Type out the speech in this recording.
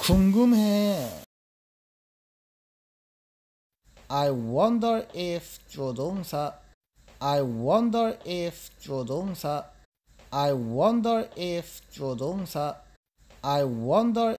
궁금해. I wonder if 조동사 I wonder if 조동사 I wonder if 조동사 I wonder